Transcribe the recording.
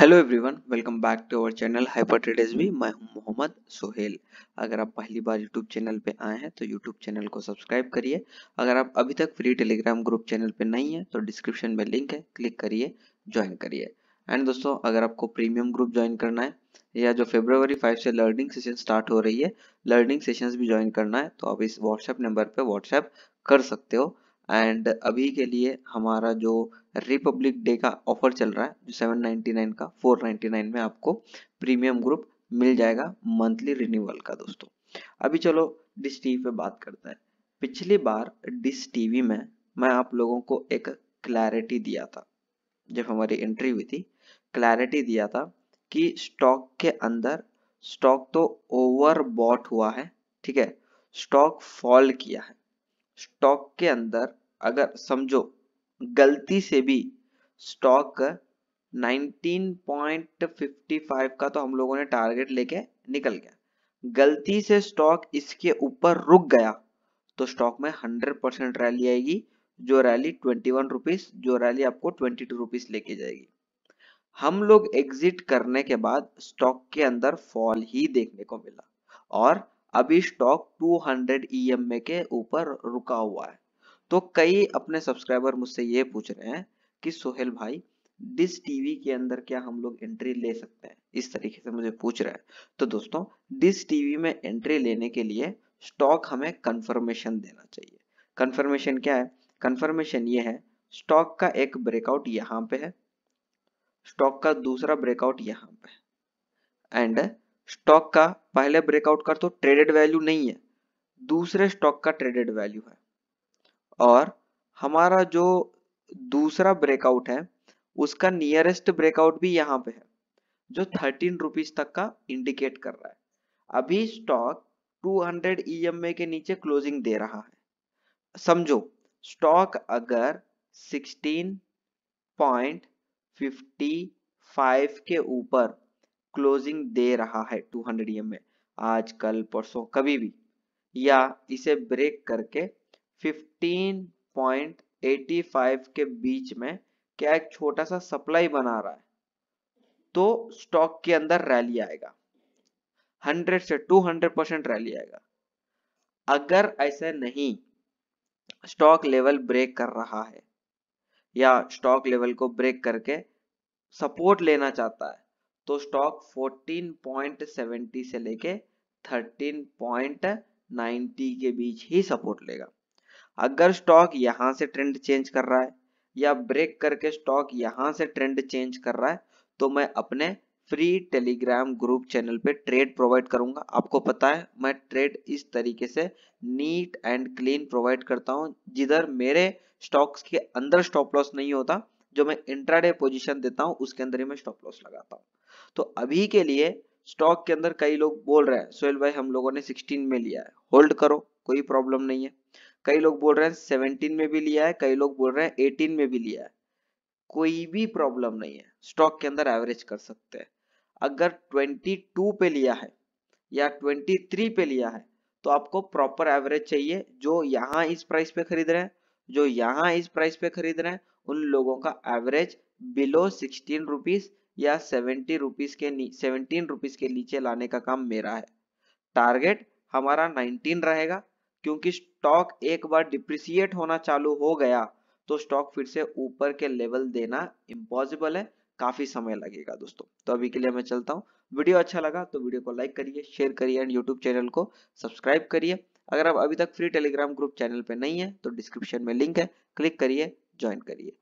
hello everyone welcome back to our channel Hyper Trade मैं हूं मोहम्मद सोहेल अगर आप पहली बार यूट्यूब चैनल पे आए हैं तो यूट्यूब चैनल को सब्सक्राइब करिए अगर आप अभी तक फ्री टेलीग्राम ग्रुप चैनल पे नहीं तो है तो डिस्क्रिप्शन में लिंक है क्लिक करिए ज्वाइन करिए एंड दोस्तों अगर आपको प्रीमियम ग्रुप ज्वाइन करना है या जो फेब्रवरी फाइव से लर्निंग सेशन स्टार्ट हो रही है लर्निंग सेशन भी ज्वाइन करना है तो आप इस व्हाट्सएप नंबर पर व्हाट्सएप कर सकते हो एंड अभी के लिए हमारा जो रिपब्लिक डे का ऑफर चल रहा है जो सेवन नाइन्टी नाइन का फोर नाइन में आपको प्रीमियम ग्रुप मिल जाएगा मंथली रिन्यूअल का दोस्तों अभी चलो डिश टीवी पे बात करते हैं पिछली बार डिश टीवी में मैं आप लोगों को एक क्लैरिटी दिया था जब हमारी एंट्री हुई थी क्लैरिटी दिया था कि स्टॉक के अंदर स्टॉक तो ओवर हुआ है ठीक है स्टॉक फॉल किया है स्टॉक के अंदर अगर समझो गलती से भी स्टॉक 19.55 का तो हम लोगों ने टारगेट लेके निकल गया गलती से स्टॉक इसके ऊपर रुक गया तो स्टॉक में 100 परसेंट रैली आएगी जो रैली ट्वेंटी वन रुपीज जो रैली आपको ट्वेंटी टू रुपीज लेके जाएगी हम लोग एग्जिट करने के बाद स्टॉक के अंदर फॉल ही देखने को मिला और अभी स्टॉक 200 ईएमए के ऊपर रुका हुआ है तो कई अपने सब्सक्राइबर मुझसे ये पूछ रहे हैं कि सोहेल भाई डिस टीवी के अंदर क्या हम लोग एंट्री ले सकते हैं इस तरीके से मुझे पूछ रहा है तो दोस्तों डिस टीवी में एंट्री लेने के लिए स्टॉक हमें कंफर्मेशन देना चाहिए कंफर्मेशन क्या है कंफर्मेशन ये है स्टॉक का एक ब्रेकआउट यहाँ पे है स्टॉक का दूसरा ब्रेकआउट यहाँ पे है एंड स्टॉक का पहले ब्रेकआउट का तो ट्रेडेड वैल्यू नहीं है दूसरे स्टॉक का ट्रेडेड वैल्यू है और हमारा जो दूसरा ब्रेकआउट है उसका नियरेस्ट ब्रेकआउट भी यहाँ पे है जो थर्टीन रुपीज तक का इंडिकेट कर रहा है अभी स्टॉक 200 हंड्रेड के नीचे क्लोजिंग दे रहा है समझो स्टॉक अगर 16.55 के ऊपर क्लोजिंग दे रहा है 200 हंड्रेड e आज कल परसों कभी भी या इसे ब्रेक करके 15.85 के बीच में क्या एक छोटा सा सप्लाई बना रहा है तो स्टॉक के अंदर रैली आएगा 100 से 200 परसेंट रैली आएगा अगर ऐसे नहीं स्टॉक लेवल ब्रेक कर रहा है या स्टॉक लेवल को ब्रेक करके सपोर्ट लेना चाहता है तो स्टॉक 14.70 से लेके 13.90 के बीच ही सपोर्ट लेगा अगर स्टॉक यहां से ट्रेंड चेंज कर रहा है या ब्रेक करके स्टॉक यहाँ से ट्रेंड चेंज कर रहा है तो मैं अपने फ्री टेलीग्राम ग्रुप चैनल पे ट्रेड प्रोवाइड करूंगा आपको पता है मैं ट्रेड इस तरीके से नीट एंड क्लीन प्रोवाइड करता हूं जिधर मेरे स्टॉक्स के अंदर स्टॉप लॉस नहीं होता जो मैं इंट्राडे पोजीशन देता हूं उसके अंदर ही मैं स्टॉप लॉस लगाता हूं तो अभी के लिए स्टॉक के अंदर कई लोग बोल रहे हैं सोहेल भाई हम लोगों ने सिक्सटीन में लिया है होल्ड करो कोई प्रॉब्लम नहीं है कई लोग बोल रहे हैं सेवनटीन में भी लिया है कई लोग बोल रहे हैं एटीन में भी लिया है कोई भी प्रॉब्लम नहीं है स्टॉक के अंदर एवरेज कर सकते हैं अगर ट्वेंटी टू पे लिया है या ट्वेंटी थ्री पे लिया है तो आपको प्रॉपर एवरेज चाहिए जो यहाँ इस प्राइस पे खरीद रहे हैं जो यहाँ इस प्राइस पे खरीद रहे हैं उन लोगों का एवरेज बिलो सिक्सटीन रुपीज या सेवेंटी रुपीज के सेवनटीन रुपीज के नीचे लाने का काम मेरा है टारगेट हमारा नाइनटीन रहेगा क्योंकि स्टॉक एक बार डिप्रिसिएट होना चालू हो गया तो स्टॉक फिर से ऊपर के लेवल देना इम्पॉसिबल है काफी समय लगेगा दोस्तों तो अभी के लिए मैं चलता हूँ वीडियो अच्छा लगा तो वीडियो को लाइक करिए शेयर करिए एंड यूट्यूब चैनल को सब्सक्राइब करिए अगर आप अभी तक फ्री टेलीग्राम ग्रुप चैनल पे नहीं तो है तो डिस्क्रिप्शन में लिंक है क्लिक करिए ज्वाइन करिए